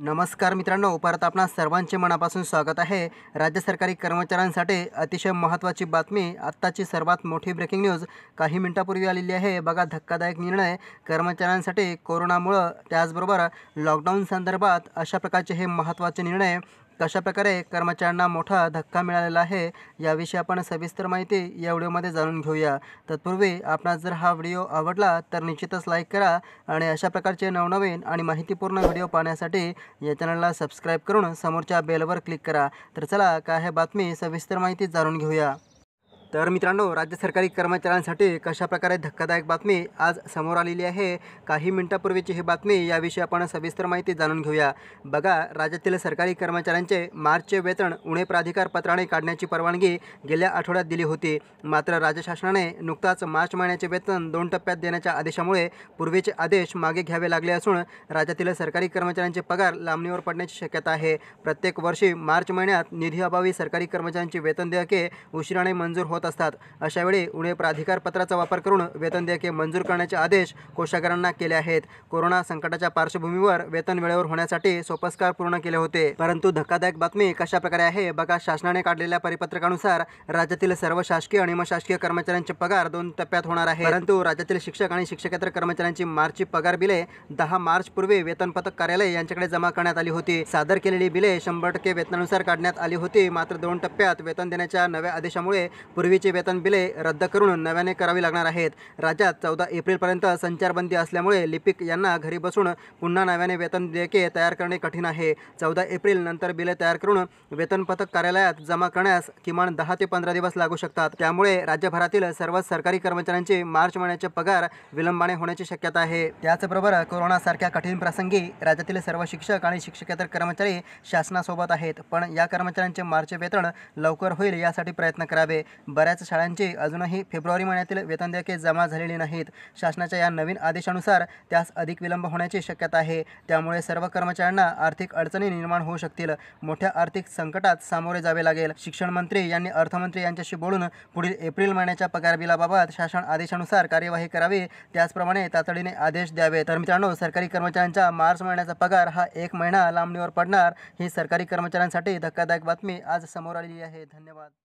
नमस्कार मित्रांनो परत आपणा सर्वांचे मनापासून स्वागत आहे राज्य सरकारी कर्मचाऱ्यांसाठी अतिशय महत्त्वाची बातमी आत्ताची सर्वात मोठी ब्रेकिंग न्यूज काही मिनटापूर्वी आलेली आहे बघा धक्कादायक निर्णय कर्मचाऱ्यांसाठी कोरोनामुळं त्याचबरोबर लॉकडाऊन संदर्भात अशा प्रकारचे हे महत्त्वाचे निर्णय कशाप्रकारे कर्मचाऱ्यांना मोठा धक्का मिळालेला आहे याविषयी आपण सविस्तर माहिती या व्हिडिओमध्ये जाणून घेऊया तत्पूर्वी आपणास जर हा व्हिडिओ आवडला तर निश्चितच लाईक करा आणि अशा प्रकारचे नवनवीन आणि माहितीपूर्ण व्हिडिओ पाहण्यासाठी या चॅनलला सबस्क्राईब करून समोरच्या बेलवर क्लिक करा तर चला काय ह्या बातमी सविस्तर माहिती जाणून घेऊया तर मित्रांनो राज्य सरकारी कर्मचाऱ्यांसाठी कशाप्रकारे धक्कादायक बातमी आज समोर आलेली आहे काही मिनिटांपूर्वीची ही बातमी याविषयी आपण सविस्तर माहिती जाणून घेऊया बघा राज्यातील सरकारी कर्मचाऱ्यांचे मार्चचे वेतन उणे प्राधिकार पत्राने काढण्याची परवानगी गेल्या आठवड्यात दिली होती मात्र राज्य शासनाने नुकताच मार्च महिन्याचे वेतन दोन टप्प्यात देण्याच्या आदेशामुळे पूर्वीचे आदेश मागे घ्यावे लागले असून राज्यातील सरकारी कर्मचाऱ्यांचे पगार लांबणीवर पडण्याची शक्यता आहे प्रत्येक वर्षी मार्च महिन्यात निधीअभावी सरकारी कर्मचाऱ्यांचे वेतन देयके उशिराने मंजूर होत होत असतात अशावेळी उणे प्राधिकार पत्राचा वापर करून वेतन देयके मंजूर करण्याचे आदेश कोशागारांना केले आहेत कोरोना संकटाच्या पार्श्वभूमीवर वेतन वेळेवर होण्यासाठी सोपस्कार पूर्ण केले होते परंतु धक्कादायक बातमी कशा प्रकारे आहे बघा शासनाने काढलेल्या परिपत्रकानुसार राज्यातील सर्व शासकीय आणि अशासकीय कर्मचाऱ्यांचे पगार दोन टप्प्यात होणार आहे परंतु राज्यातील शिक्षक आणि शिक्षकेतर कर्मचाऱ्यांची मार्चची पगार बिले दहा मार्च पूर्वी वेतन पथक कार्यालय यांच्याकडे जमा करण्यात आली होती सादर केलेली बिले शंभर टक्के वेतनानुसार काढण्यात आली होती मात्र दोन टप्प्यात वेतन देण्याच्या नव्या आदेशामुळे पूर्वी पूर्वीचे वेतन बिले रद्द करून नव्याने करावी लागणार आहेत राज्यात चौदा एप्रिलपर्यंत संचारबंदी असल्यामुळे लिपिक यांना घरी बसून पुन्हा नव्याने वेतन देयके तयार करणे कठीण आहे चौदा एप्रिल नंतर बिले तयार करून वेतन पथक कार्यालयात जमा करण्यास किमान दहा ते पंधरा दिवस लागू शकतात त्यामुळे राज्यभरातील सर्व सरकारी कर्मचाऱ्यांचे मार्च महिन्याचे पगार विलंबाने होण्याची शक्यता आहे त्याचबरोबर कोरोनासारख्या कठीण प्रसंगी राज्यातील सर्व शिक्षक आणि शिक्षकेतर कर्मचारी शासनासोबत आहेत पण या कर्मचाऱ्यांचे मार्च वेतन लवकर होईल यासाठी प्रयत्न करावे बऱ्याच शाळांचे अजूनही फेब्रुवारी महिन्यातील वेतन देयके जमा झालेली नाहीत शासनाच्या या नवीन आदेशानुसार त्यास अधिक विलंब होण्याची शक्यता आहे त्यामुळे सर्व कर्मचाऱ्यांना आर्थिक अडचणी निर्माण होऊ शकतील मोठ्या आर्थिक संकटात सामोरे जावे लागेल शिक्षण मंत्री यांनी अर्थमंत्री यांच्याशी बोलून पुढील एप्रिल महिन्याच्या पगार बिलाबाबत शासन आदेशानुसार कार्यवाही करावी त्याचप्रमाणे तातडीने आदेश द्यावे तर मित्रांनो सरकारी कर्मचाऱ्यांचा मार्च महिन्याचा पगार हा एक महिना लांबणीवर पडणार ही सरकारी कर्मचाऱ्यांसाठी धक्कादायक बातमी आज समोर आलेली आहे धन्यवाद